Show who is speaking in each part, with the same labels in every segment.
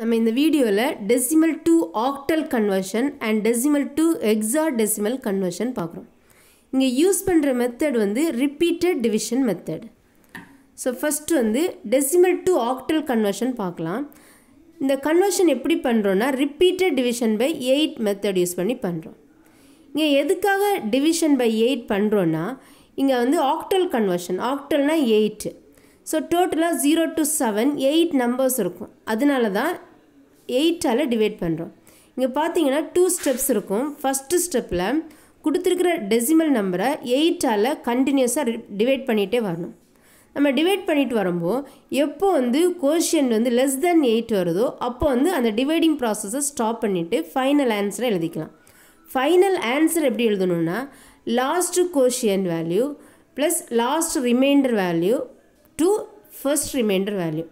Speaker 1: நம்ம இந்த வீடியோவில் decimal to octal conversion and decimal to hexadecimal conversion பார்க்குறோம் இங்கே யூஸ் பண்ணுற மெத்தட் வந்து repeated division method so first வந்து டெசிமல் டூ ஆக்டல் கன்வர்ஷன் பார்க்கலாம் இந்த கன்வர்ஷன் எப்படி பண்ணுறோன்னா repeated division by eight method use பண்ணி பண்ணுறோம் இங்கே எதுக்காக டிவிஷன் பை எயிட் பண்ணுறோன்னா இங்கே வந்து ஆக்டல் கன்வர்ஷன் ஆக்டல்னால் எயிட்டு ஸோ டோட்டலாக zero to seven eight numbers இருக்கும் அதனால தான் எயிட்டால் டிவைட் பண்ணுறோம் இங்கே பார்த்தீங்கன்னா டூ ஸ்டெப்ஸ் இருக்கும் ஃபஸ்ட்டு ஸ்டெப்பில் கொடுத்துருக்கிற டெசிமல் நம்பரை எயிட்டால் கண்டினியூஸாக டிவைட் பண்ணிகிட்டே வரணும் நம்ம டிவைட் பண்ணிட்டு வரும்போது எப்போ வந்து கோஷியன் வந்து லெஸ் தென் எயிட் வருதோ அப்போ வந்து அந்த டிவைடிங் ப்ராசஸை ஸ்டாப் பண்ணிவிட்டு ஃபைனல் ஆன்சரை எழுதிக்கலாம் ஃபைனல் ஆன்சர் எப்படி எழுதணும்னா last quotient value plus last remainder value to first remainder value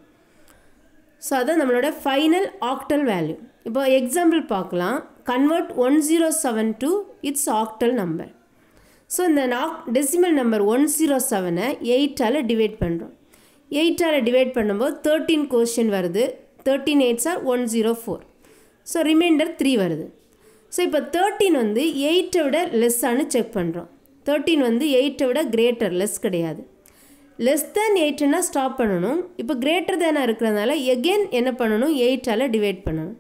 Speaker 1: so அதான் நம்மளோட ஃபைனல் ஆக்டல் வேல்யூ இப்போ எக்ஸாம்பிள் பார்க்கலாம் convert one zero seven to its octal number so இந்த நாக் டெசிமல் நம்பர் ஒன் ஜீரோ செவனை எயிட்டால் டிவைட் பண்ணுறோம் எயிட்டால் டிவைட் பண்ணும்போது தேர்ட்டீன் கொஷின் வருது thirteen eights are one zero four so remainder three வருது ஸோ இப்போ தேர்ட்டீன் வந்து எயிட்டை விட லெஸ்ஸானு செக் பண்ணுறோம் தேர்ட்டீன் வந்து எயிட்டை விட கிரேட்டர் லெஸ் கிடையாது லெஸ் தேன் எயிட்னா ஸ்டாப் பண்ணணும் இப்போ கிரேட்டர் தேனாக இருக்கிறதுனால எகெயின் என்ன பண்ணணும் எயிட்டால் டிவைட் பண்ணணும்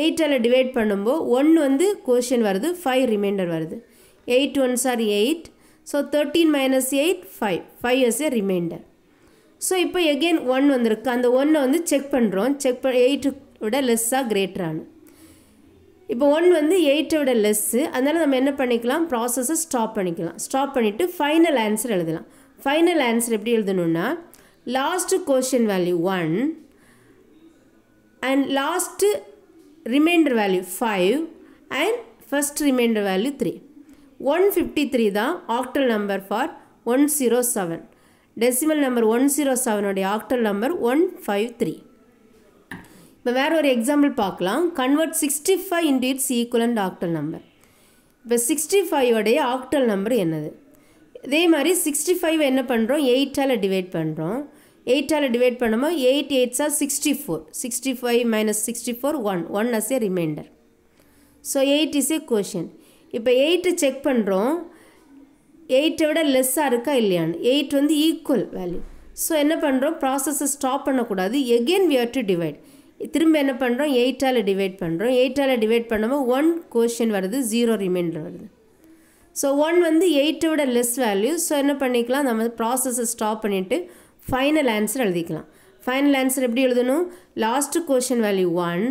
Speaker 1: எயிட்டால் டிவைட் பண்ணும்போது ஒன் வந்து கொஷின் வருது ஃபைவ் ரிமைண்டர் வருது eight ones are eight so thirteen minus eight five five is a remainder so இப்போ எகெயின் ஒன் வந்திருக்கு அந்த ஒன்றை வந்து செக் பண்ணுறோம் செக் பண்ண எயிட்டு விட லெஸ்ஸாக கிரேட்டரானு இப்போ ஒன் வந்து எயிட்டை விட லெஸ்ஸு அதனால் நம்ம என்ன பண்ணிக்கலாம் ப்ராசஸை ஸ்டாப் பண்ணிக்கலாம் ஸ்டாப் பண்ணிவிட்டு ஃபைனல் ஆன்சர் எழுதலாம் ஃபைனல் ஆன்சர் எப்படி எழுதணும்னா last quotient value one and last remainder value five and first remainder value three one fifty three தான் octal number for one zero seven decimal number one zero செவனுடைய octal number one five three இப்போ வேறு ஒரு example பார்க்கலாம் convert sixty five into its equivalent octal number இப்போ sixty ஃபைவோடைய octal number என்னது இதே மாதிரி சிக்ஸ்டி ஃபைவ் என்ன பண்ணுறோம் எயிட்டால் டிவைட் பண்ணுறோம் எயிட்டால் டிவைட் பண்ணோமா எயிட் எயிட்ஸாக sixty four sixty five minus sixty four one one as a remainder so eight is a quotient இப்போ எயிட்டு செக் பண்ணுறோம் எயிட்டை விட லெஸ்ஸாக இருக்கா இல்லையான்னு எயிட் வந்து ஈக்குவல் வேல்யூ ஸோ என்ன பண்ணுறோம் ப்ராசஸை ஸ்டாப் பண்ணக்கூடாது எகெயின் வி டு டிவைட் திரும்ப என்ன பண்ணுறோம் எயிட்டால் டிவைட் பண்ணுறோம் எயிட்டால் டிவைட் பண்ணாமல் ஒன் கொஷின் வருது ஜீரோ ரிமைண்டர் வருது ஸோ ஒன் வந்து எயிட்டோட லெஸ் வேல்யூ ஸோ என்ன பண்ணிக்கலாம் நம்ம ப்ராசஸை ஸ்டாப் பண்ணிவிட்டு ஃபைனல் ஆன்சர் எழுதிக்கலாம் ஃபைனல் ஆன்சர் எப்படி எழுதணும் last quotient value one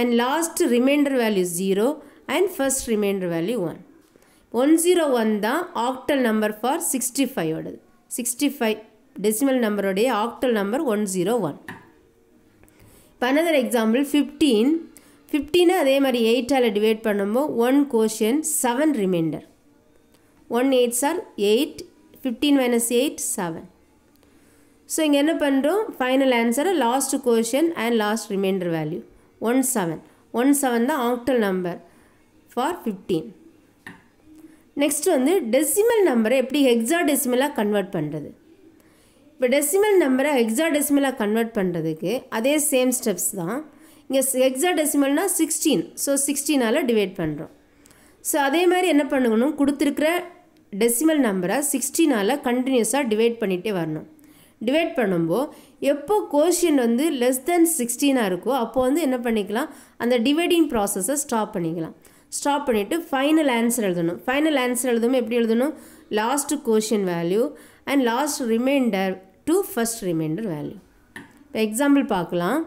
Speaker 1: and last remainder value zero and first remainder value one one zero one தான் ஆக்டல் நம்பர் ஃபார் சிக்ஸ்டி ஃபைவோடது சிக்ஸ்டி ஃபைவ் டெசிமல் நம்பருடைய octal number one zero one இப்போ another example fifteen ஃபிஃப்டீனை அதே மாதிரி எயிட்டால் divide பண்ணும்போது one quotient seven remainder one eight are eight fifteen minus eight seven so இங்கே என்ன பண்ணுறோம் ஃபைனல் ஆன்சரை last quotient and last remainder value one seven one seven தான் octal number for fifteen next வந்து டெசிமல் நம்பரை எப்படி hexa டெசிமலாக convert பண்ணுறது இப்போ டெசிமல் நம்பரை ஹெக்ஸா டெசிமலாக கன்வெர்ட் பண்ணுறதுக்கு அதே சேம் ஸ்டெப்ஸ் தான் இங்கே ஹெக்ஸா டெசிமல்னா சிக்ஸ்டீன் ஸோ சிக்ஸ்டீனால் டிவைட் பண்ணுறோம் ஸோ அதே மாதிரி என்ன பண்ணணும் கொடுத்துருக்கிற டெசிமல் நம்பரை சிக்ஸ்டீனால் கண்டினியூஸாக டிவைட் பண்ணிகிட்டே வரணும் டிவைட் பண்ணும்போது எப்போ கோஷியன் வந்து லெஸ் தென் சிக்ஸ்டீனாக இருக்கோ அப்போது வந்து என்ன பண்ணிக்கலாம் அந்த டிவைடிங் ப்ராசஸை ஸ்டாப் பண்ணிக்கலாம் ஸ்டாப் பண்ணிவிட்டு ஃபைனல் ஆன்சர் எழுதணும் ஃபைனல் ஆன்சர் எழுதணும் எப்படி எழுதணும் last quotient value and last remainder to first remainder value இப்போ எக்ஸாம்பிள் பார்க்கலாம்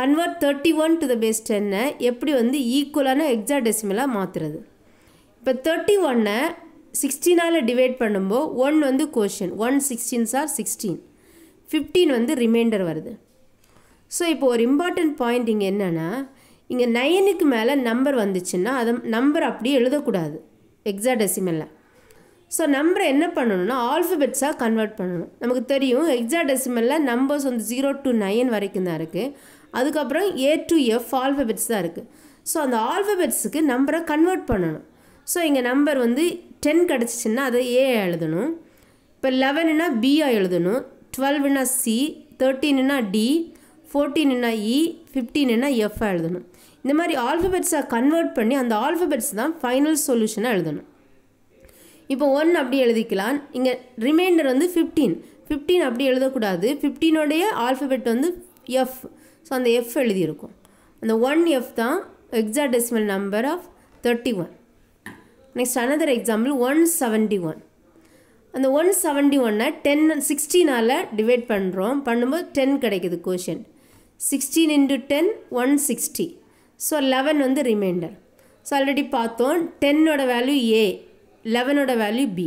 Speaker 1: convert thirty one to the base டென்னை எப்படி வந்து ஈக்குவலான எக்ஸா டெசிமலாக மாற்றுறது இப்போ தேர்ட்டி ஒன்னை சிக்ஸ்டீனால் டிவைட் பண்ணும்போது ஒன் வந்து quotient one sixteens are sixteen fifteen வந்து ரிமைண்டர் வருது ஸோ இப்போ ஒரு இம்பார்ட்டண்ட் பாயிண்ட் இங்கே என்னென்னா இங்கே நைனுக்கு மேலே நம்பர் வந்துச்சுன்னா அதை நம்பர் அப்படியே எழுதக்கூடாது எக்ஸா ஸோ நம்பரை என்ன பண்ணணும்னா ஆல்ஃபபெட்ஸாக கன்வெர்ட் பண்ணணும் நமக்கு தெரியும் எக்ஸா நம்பர்ஸ் வந்து ஜீரோ டு நைன் வரைக்கும் தான் இருக்குது அதுக்கப்புறம் ஏ டு எஃப் ஆல்ஃபபெட்ஸ் தான் இருக்குது ஸோ அந்த ஆல்ஃபபெட்ஸுக்கு நம்பரை கன்வெர்ட் பண்ணணும் ஸோ இங்கே நம்பர் வந்து டென் கிடச்சிச்சின்னா அதை ஏ எழுதணும் இப்போ லெவனுனா பியாக எழுதணும் டுவெல்வ்னா சி தேர்ட்டீனுனா டி ஃபோர்டீனுனா இ ஃபிஃப்டீனுனா எஃப் எழுதணும் இந்த மாதிரி ஆல்ஃபபெட்ஸை கன்வெர்ட் பண்ணி அந்த ஆல்ஃபபெட்ஸ் தான் ஃபைனல் சொல்யூஷனாக எழுதணும் இப்போ ஒன் அப்படி எழுதிக்கலாம் இங்கே ரிமைண்டர் வந்து ஃபிஃப்டீன் ஃபிஃப்டீன் அப்படி எழுதக்கூடாது ஃபிஃப்டீனோடைய ஆல்ஃபபெட் வந்து எஃப் ஸோ அந்த எஃப் எழுதியிருக்கும் அந்த ஒன் எஃப் தான் hexa number of thirty one next another example one seventy one அந்த ஒன் செவன்ட்டி ஒன்னை டென் சிக்ஸ்டீனால் டிவைட் பண்ணுறோம் பண்ணும்போது டென் கிடைக்குது quotient sixteen into ten one sixty so eleven வந்து ரிமைண்டர் ஸோ ஆல்ரெடி பார்த்தோம் டென்னோட வேல்யூ ஏ லெவனோட வேல்யூ பி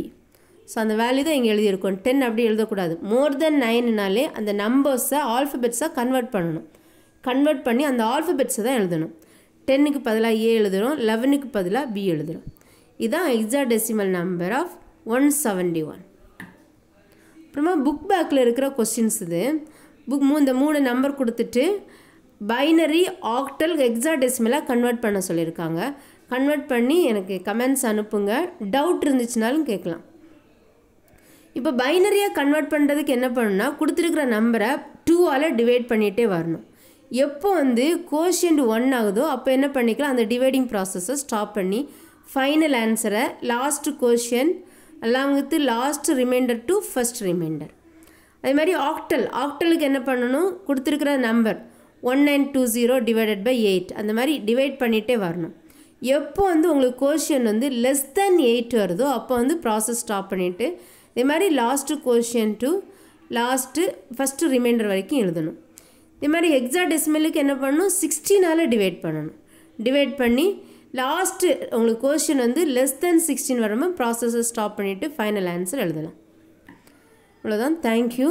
Speaker 1: ஸோ அந்த வேல்யூ தான் இங்கே எழுதியிருக்கோம் டென் அப்படி எழுதக்கூடாது மோர் தென் நைனுனாலே அந்த நம்பர்ஸை ஆல்ஃபபெட்ஸாக கன்வெர்ட் பண்ணணும் கன்வெர்ட் பண்ணி அந்த ஆல்ஃபபெட்ஸை தான் எழுதணும் டென்னுக்கு பதிலாக ஏ எழுதுகிறோம் லெவனுக்கு பதிலாக பி எழுதுகிறோம் இதுதான் hexa hexadecimal number of one seventy one அப்புறமா புக் பேக்கில் இருக்கிற கொஸ்டின்ஸ் இது புக் மூ இந்த மூணு நம்பர் கொடுத்துட்டு பைனரி ஆக்டல் எக்ஸாடெசிமலாக கன்வெர்ட் பண்ண சொல்லியிருக்காங்க கன்வெர்ட் பண்ணி எனக்கு கமெண்ட்ஸ் அனுப்புங்க டவுட் இருந்துச்சுனாலும் கேட்கலாம் இப்போ பைனரியாக கன்வெர்ட் பண்ணுறதுக்கு என்ன பண்ணுன்னா கொடுத்துருக்குற நம்பரை டூவால் டிவைட் பண்ணிகிட்டே வரணும் எப்போ வந்து கோஷியன்ட் ஒன் ஆகுதோ அப்போ என்ன பண்ணிக்கலாம் அந்த டிவைடிங் ப்ராசஸை ஸ்டாப் பண்ணி ஃபைனல் ஆன்சரை லாஸ்ட் கொஷின் எல்லாம் வித்து last remainder to first remainder அதே மாதிரி ஆக்டல் ஆக்டலுக்கு என்ன பண்ணணும் கொடுத்துருக்கிற number one nine two zero divided by eight அந்த மாதிரி டிவைட் பண்ணிகிட்டே வரணும் எப்போ வந்து உங்களுக்கு கொஷின் வந்து லெஸ் தென் எயிட் வருதோ அப்போ வந்து ப்ராசஸ் ஸ்டாப் பண்ணிவிட்டு இதே மாதிரி last quotient to last first remainder வரைக்கும் எழுதணும் இதே மாதிரி எக்ஸா டெசிமலுக்கு என்ன பண்ணணும் சிக்ஸ்டீனால் டிவைட் பண்ணணும் டிவைட் பண்ணி லாஸ்ட்டு உங்களுக்கு கொஸ்டின் வந்து லெஸ் தென் சிக்ஸ்டீன் வரும்போது ப்ராசஸை ஸ்டாப் பண்ணிவிட்டு ஃபைனல் ஆன்சர் எழுதலாம் அவ்வளோதான் தேங்க்யூ